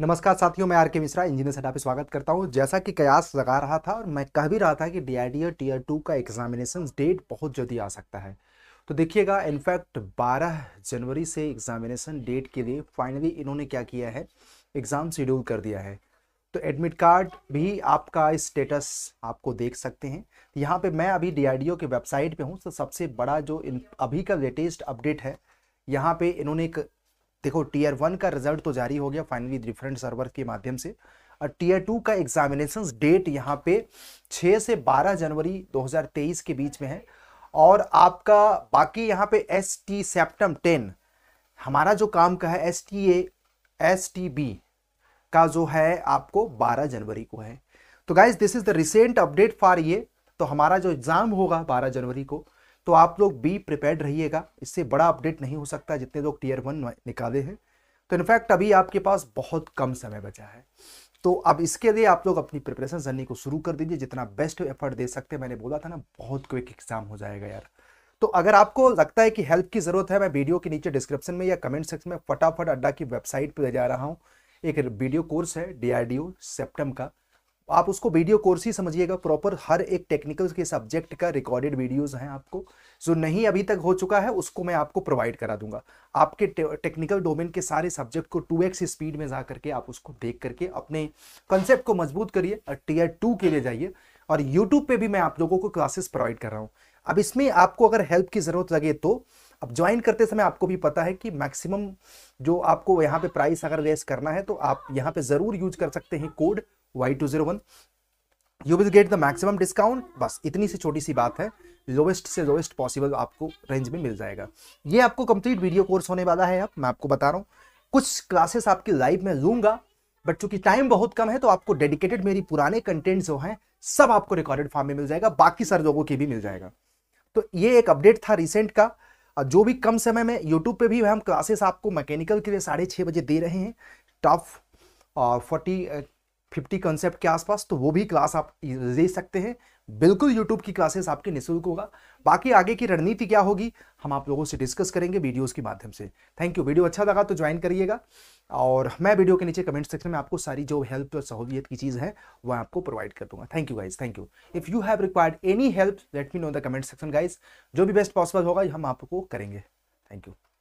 नमस्कार साथियों मैं आर के मिश्रा इंजीनियर सेटा पे स्वागत करता हूँ जैसा कि कयास लगा रहा था और मैं कह भी रहा था कि डीआरडीओ टीयर टू का एग्जामिनेशन डेट बहुत जल्दी आ सकता है तो देखिएगा इनफैक्ट 12 जनवरी से एग्जामिनेशन डेट के लिए फाइनली इन्होंने क्या किया है एग्ज़ाम शेड्यूल कर दिया है तो एडमिट कार्ड भी आपका स्टेटस आपको देख सकते हैं यहाँ पे मैं अभी डी के वेबसाइट पे हूँ तो सबसे बड़ा जो इन अभी का लेटेस्ट अपडेट है यहाँ पे इन्होंने एक देखो टीयर वन का रिजल्ट तो जारी हो गया फाइनली डिफरेंट सर्वर के माध्यम से और टीयर टू का एग्जामिनेशन डेट यहाँ पे 6 से 12 जनवरी 2023 के बीच में है और आपका बाकी यहाँ पे एस टी सेप्टम टेन हमारा जो काम का है S T A S T B का जो है आपको 12 जनवरी को है तो guys this is the recent update for ये तो हमारा जो एग्ज़ाम होगा 12 जनवरी को तो आप लोग बी प्रिपेयर्ड रहिएगा इससे बड़ा अपडेट नहीं हो सकता जितने लोग टीयर वन निकाले हैं तो इनफैक्ट अभी आपके पास बहुत कम समय बचा है तो अब इसके लिए आप लोग अपनी प्रिपरेशन जर्नी को शुरू कर दीजिए जितना बेस्ट एफर्ट दे सकते हैं मैंने बोला था ना बहुत क्विक एग्जाम हो जाएगा यार तो अगर आपको लगता है कि हेल्प की ज़रूरत है मैं वीडियो के नीचे डिस्क्रिप्शन में या कमेंट सेक्शन में फटाफट अड्डा की वेबसाइट पर ले जा रहा हूँ एक वीडियो कोर्स है डी आर का आप उसको वीडियो कोर्स ही समझिएगा प्रॉपर हर एक टेक्निकल के सब्जेक्ट का रिकॉर्डेड वीडियोस हैं आपको जो नहीं अभी तक हो चुका है उसको मैं आपको प्रोवाइड करा दूंगा आपके टेक्निकल डोमेन के सारे सब्जेक्ट को 2x स्पीड में जा करके आप उसको देख करके अपने कंसेप्ट को मजबूत करिए और टीयर टू के लिए जाइए और यूट्यूब पर भी मैं आप लोगों को क्लासेस प्रोवाइड कर रहा हूँ अब इसमें आपको अगर हेल्प की ज़रूरत लगे तो अब ज्वाइन करते समय आपको भी पता है कि मैक्सिमम जो आपको यहाँ पे प्राइस अगर रेस करना है तो आप यहाँ पे ज़रूर यूज कर सकते हैं code Y two zero one you will get the maximum discount बस इतनी सी छोटी सी बात है लोवेस्ट से लोवेस्ट पॉसिबल आपको रेंज में मिल जाएगा ये आपको कंप्लीट वीडियो कोर्स होने वाला है अब मैं आपको बता रहा हूँ कुछ क्लासेस आपकी लाइव में लूंगा बट चूंकि टाइम बहुत कम है तो आपको डेडिकेटेड मेरी पुराने कंटेंट जो हैं सब आपको रिकॉर्डेड फॉर्म में मिल जाएगा बाकी सर लोगों के भी मिल जाएगा तो ये एक अपडेट था रिसेंट का जो भी कम समय में यूट्यूब पे भी हम क्लासेस आपको मैकेनिकल के लिए साढ़े छः बजे दे रहे हैं टॉप फोर्टी फिफ्टी कॉन्सेप्ट के आसपास तो वो भी क्लास आप ले सकते हैं बिल्कुल यूट्यूब की क्लासेस आपके निःशुल्क होगा बाकी आगे की रणनीति क्या होगी हम आप लोगों से डिस्कस करेंगे वीडियोस के माध्यम से थैंक यू वीडियो अच्छा लगा तो ज्वाइन करिएगा और मैं वीडियो के नीचे कमेंट सेक्शन में आपको सारी जो हेल्प और सहूलियत की चीज़ है वह आपको प्रोवाइड कर दूंगा thank you guys thank you if you have required any help let me know the comment section guys जो भी बेस्ट पॉसिबल होगा हम आपको करेंगे थैंक यू